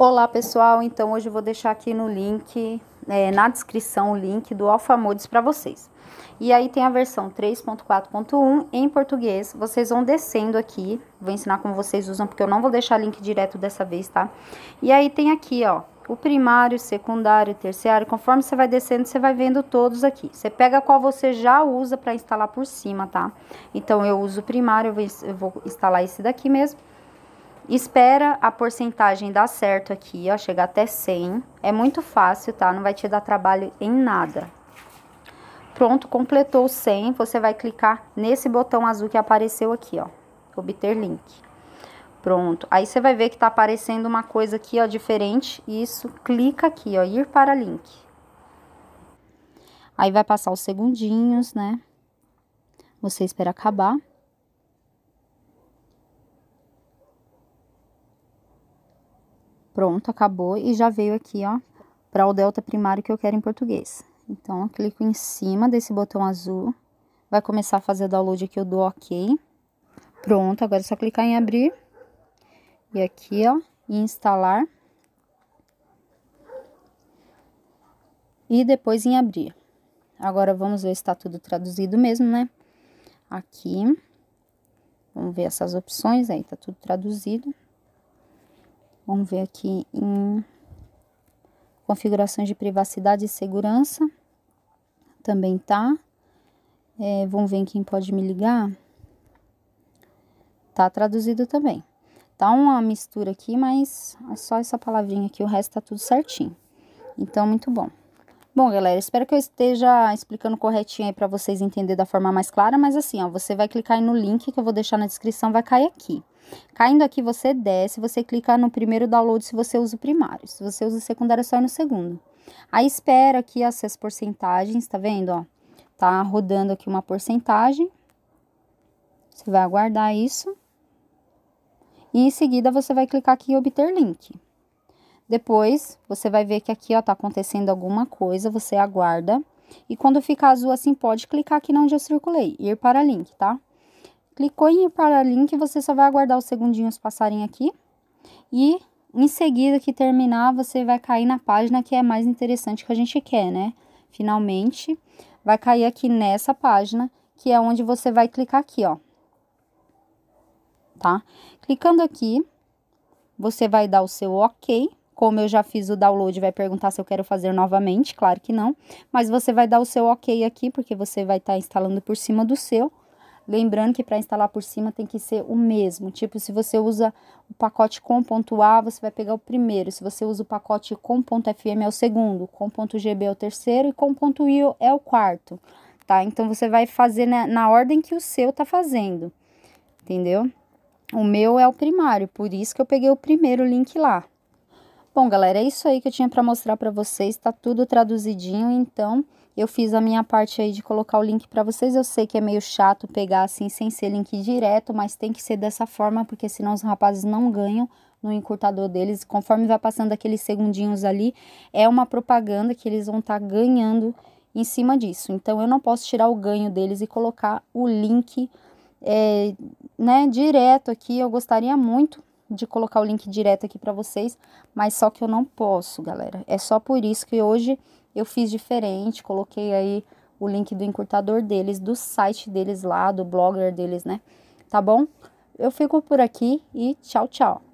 Olá pessoal, então hoje eu vou deixar aqui no link, é, na descrição, o link do Alfamores para vocês. E aí tem a versão 3.4.1 em português, vocês vão descendo aqui, vou ensinar como vocês usam, porque eu não vou deixar link direto dessa vez, tá? E aí tem aqui, ó, o primário, secundário, terciário, conforme você vai descendo, você vai vendo todos aqui. Você pega qual você já usa para instalar por cima, tá? Então, eu uso o primário, eu vou instalar esse daqui mesmo. Espera a porcentagem dar certo aqui, ó, chegar até 100. É muito fácil, tá? Não vai te dar trabalho em nada. Pronto, completou 100, você vai clicar nesse botão azul que apareceu aqui, ó. Obter link. Pronto. Aí você vai ver que tá aparecendo uma coisa aqui, ó, diferente. Isso, clica aqui, ó, ir para link. Aí vai passar os segundinhos, né? Você espera acabar. pronto, acabou e já veio aqui, ó, para o delta primário que eu quero em português. Então, eu clico em cima desse botão azul, vai começar a fazer download aqui, eu dou ok. Pronto, agora é só clicar em abrir. E aqui, ó, em instalar. E depois em abrir. Agora, vamos ver se está tudo traduzido mesmo, né? Aqui. Vamos ver essas opções, aí tá tudo traduzido. Vamos ver aqui em configurações de privacidade e segurança. Também tá. É, vamos ver em quem pode me ligar. Tá traduzido também. Tá uma mistura aqui, mas é só essa palavrinha aqui, o resto tá tudo certinho. Então, muito bom. Bom, galera, espero que eu esteja explicando corretinho aí para vocês entender da forma mais clara, mas assim, ó, você vai clicar aí no link que eu vou deixar na descrição, vai cair aqui. Caindo aqui, você desce, você clica no primeiro download se você usa o primário. Se você usa o secundário, é só é no segundo. Aí espera aqui essas porcentagens, tá vendo? Ó, tá rodando aqui uma porcentagem. Você vai aguardar isso. E em seguida, você vai clicar aqui em obter link. Depois, você vai ver que aqui, ó, tá acontecendo alguma coisa, você aguarda. E quando ficar azul assim, pode clicar aqui onde eu circulei, ir para link, tá? Clicou em ir para link, você só vai aguardar os segundinhos passarem aqui. E em seguida que terminar, você vai cair na página que é mais interessante que a gente quer, né? Finalmente, vai cair aqui nessa página, que é onde você vai clicar aqui, ó. Tá? Clicando aqui, você vai dar o seu OK. Como eu já fiz o download, vai perguntar se eu quero fazer novamente, claro que não. Mas você vai dar o seu OK aqui, porque você vai estar tá instalando por cima do seu. Lembrando que para instalar por cima tem que ser o mesmo. Tipo, se você usa o pacote com ponto A, você vai pegar o primeiro. Se você usa o pacote com ponto FM é o segundo, com ponto GB é o terceiro e com ponto I é o quarto, tá? Então você vai fazer na, na ordem que o seu tá fazendo, entendeu? O meu é o primário, por isso que eu peguei o primeiro link lá. Bom, galera, é isso aí que eu tinha para mostrar para vocês, tá tudo traduzidinho, então eu fiz a minha parte aí de colocar o link para vocês. Eu sei que é meio chato pegar assim sem ser link direto, mas tem que ser dessa forma, porque senão os rapazes não ganham no encurtador deles. Conforme vai passando aqueles segundinhos ali, é uma propaganda que eles vão estar tá ganhando em cima disso. Então eu não posso tirar o ganho deles e colocar o link é, né, direto aqui. Eu gostaria muito de colocar o link direto aqui para vocês, mas só que eu não posso, galera. É só por isso que hoje eu fiz diferente, coloquei aí o link do encurtador deles, do site deles lá, do blogger deles, né? Tá bom? Eu fico por aqui e tchau, tchau.